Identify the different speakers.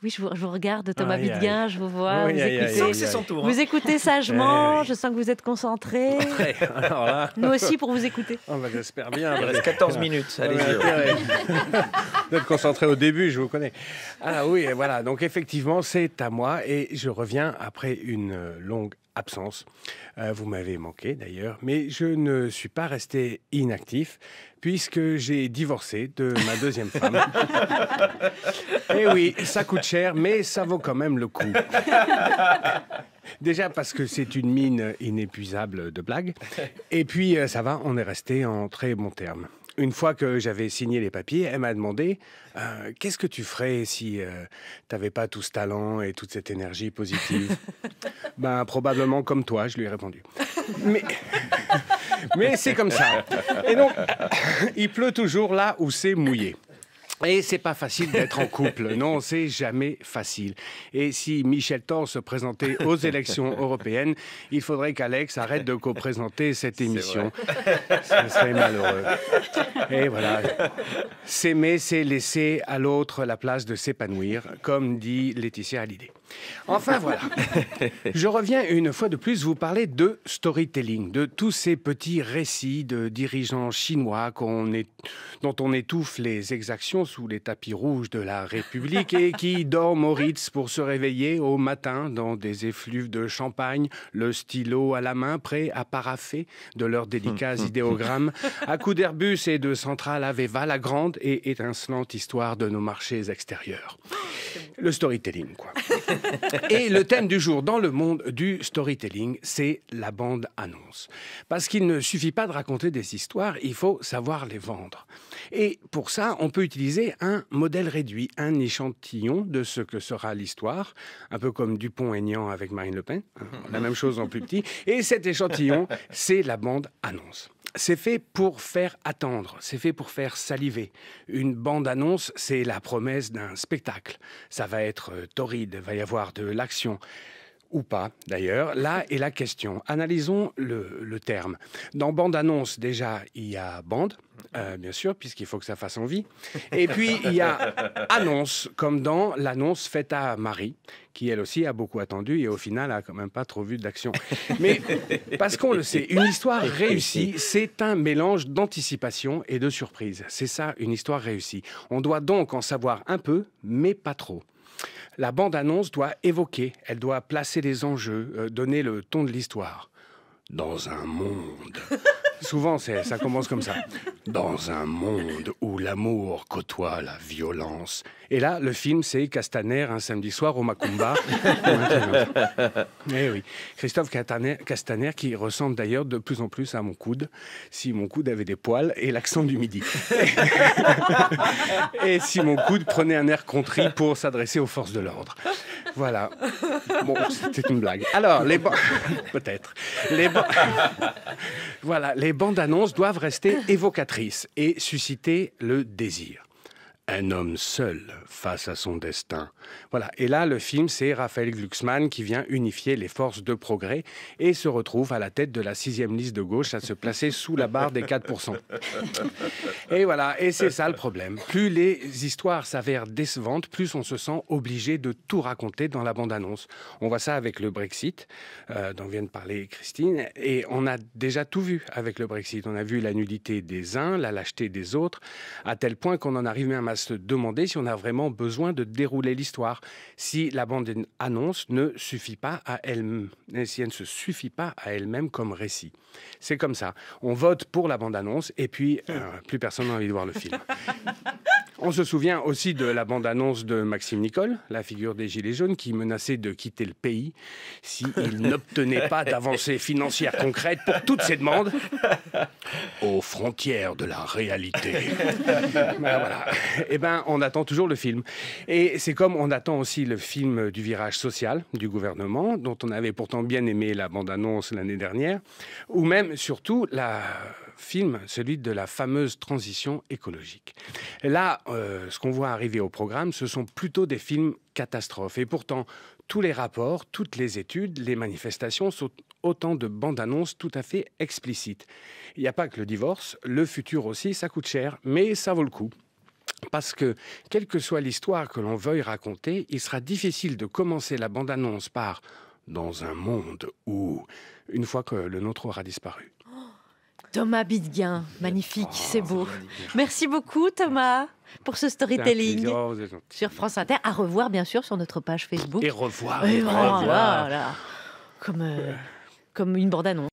Speaker 1: Oui, je vous, regarde, Thomas ah, je vous vois. vous, écoutez, vous hein. écoutez sagement, eh je sens que vous êtes concentré. Nous aussi pour vous écouter. Oh, bah, j'espère bien. Il reste 14 minutes, allez vous êtes concentré au début, je vous connais. Ah oui, voilà, donc effectivement, c'est à moi et je reviens après une euh, longue absence. Euh, vous m'avez manqué d'ailleurs, mais je ne suis pas resté inactif puisque j'ai divorcé de ma deuxième femme. Et eh oui, ça coûte cher, mais ça vaut quand même le coup. Déjà parce que c'est une mine inépuisable de blagues. Et puis euh, ça va, on est resté en très bon terme une fois que j'avais signé les papiers, elle m'a demandé euh, Qu'est-ce que tu ferais si euh, tu n'avais pas tout ce talent et toute cette énergie positive Ben, probablement comme toi, je lui ai répondu. Mais. Mais c'est comme ça. Et donc, il pleut toujours là où c'est mouillé. Et c'est pas facile d'être en couple. Non, c'est jamais facile. Et si Michel Thor se présentait aux élections européennes, il faudrait qu'Alex arrête de co-présenter cette émission. Ce serait malheureux. Et voilà. S'aimer, c'est laisser à l'autre la place de s'épanouir, comme dit Laetitia Hallyday. Enfin voilà. Je reviens une fois de plus vous parler de storytelling, de tous ces petits récits de dirigeants chinois est, dont on étouffe les exactions sous les tapis rouges de la République et qui dort Ritz pour se réveiller au matin dans des effluves de champagne, le stylo à la main, prêt à paraffer de leurs hum, délicats hum, hum. idéogrammes, à coups d'Airbus et de centrales Aveva, la grande et étincelante histoire de nos marchés extérieurs. Oh, le storytelling, quoi. Et le thème du jour dans le monde du storytelling, c'est la bande annonce. Parce qu'il ne suffit pas de raconter des histoires, il faut savoir les vendre. Et pour ça, on peut utiliser c'est un modèle réduit, un échantillon de ce que sera l'histoire, un peu comme Dupont-Aignan avec Marine Le Pen, hein, la même chose en plus petit. Et cet échantillon, c'est la bande annonce. C'est fait pour faire attendre, c'est fait pour faire saliver. Une bande-annonce, c'est la promesse d'un spectacle. Ça va être euh, torride, va y avoir de l'action ou pas d'ailleurs, là est la question. Analysons le, terme. Dans bande-annonce, déjà, il y a bande, euh, bien sûr, puisqu'il faut que ça fasse envie. Et puis, il y a annonce, comme dans l'annonce faite à Marie, qui elle aussi a beaucoup attendu et au final a quand même pas trop vu d'action. Mais parce qu'on le sait, une histoire réussie, c'est un mélange d'anticipation et de surprise. C'est ça, une histoire réussie. On doit donc en savoir un peu, mais pas trop la bande-annonce doit évoquer, elle doit placer les enjeux, euh, donner le ton de l'histoire. Dans un monde Souvent, ça commence comme ça. Dans un monde où l'amour côtoie la violence. Et là, le film, c'est Castaner un samedi soir au Macumba. eh oui, Christophe Castaner qui ressemble d'ailleurs de plus en plus à mon coude, si mon coude avait des poils et l'accent du midi. et si mon coude prenait un air contrit pour s'adresser aux forces de l'ordre. Voilà. Bon, c'était une blague. Alors, les peut-être. voilà, les bandes annonces doivent rester évocatrices et susciter le désir un homme seul face à son destin. Voilà. Et là, le film, c'est Raphaël Glucksmann qui vient unifier les forces de progrès et se retrouve à la tête de la sixième liste de gauche à se placer sous la barre des 4%. et voilà. Et c'est ça le problème. Plus les histoires s'avèrent décevantes, plus on se sent obligé de tout raconter dans la bande-annonce. On voit ça avec le Brexit, euh, dont vient de parler Christine. Et on a déjà tout vu avec le Brexit. On a vu la nudité des uns, la lâcheté des autres, à tel point qu'on en arrive même à se demander si on a vraiment besoin de dérouler l'histoire, si la bande-annonce ne suffit pas à elle-même, si elle ne se suffit pas à elle-même comme récit. C'est comme ça. On vote pour la bande-annonce et puis hmm. euh, plus personne n'a envie de voir le film. On se souvient aussi de la bande-annonce de Maxime Nicole, la figure des Gilets jaunes, qui menaçait de quitter le pays s'il n'obtenait pas d'avancées financières concrètes pour toutes ses demandes aux frontières de la réalité. voilà. Eh ben, on attend toujours le film. Et c'est comme on attend aussi le film du virage social du gouvernement, dont on avait pourtant bien aimé la bande-annonce l'année dernière, ou même surtout la film, celui de la fameuse transition écologique. Là, euh, ce qu'on voit arriver au programme, ce sont plutôt des films catastrophes. Et pourtant, tous les rapports, toutes les études, les manifestations sont autant de bandes annonces tout à fait explicites. Il n'y a pas que le divorce, le futur aussi, ça coûte cher, mais ça vaut le coup. Parce que, quelle que soit l'histoire que l'on veuille raconter, il sera difficile de commencer la bande-annonce par Dans un monde où, une fois que le nôtre aura disparu. Thomas Bidguin, magnifique, oh, c'est beau. Merci beaucoup Thomas pour ce storytelling sur France Inter. À revoir bien sûr sur notre page Facebook. Et revoir. Et revoir. Comme, euh, comme une bande-annonce.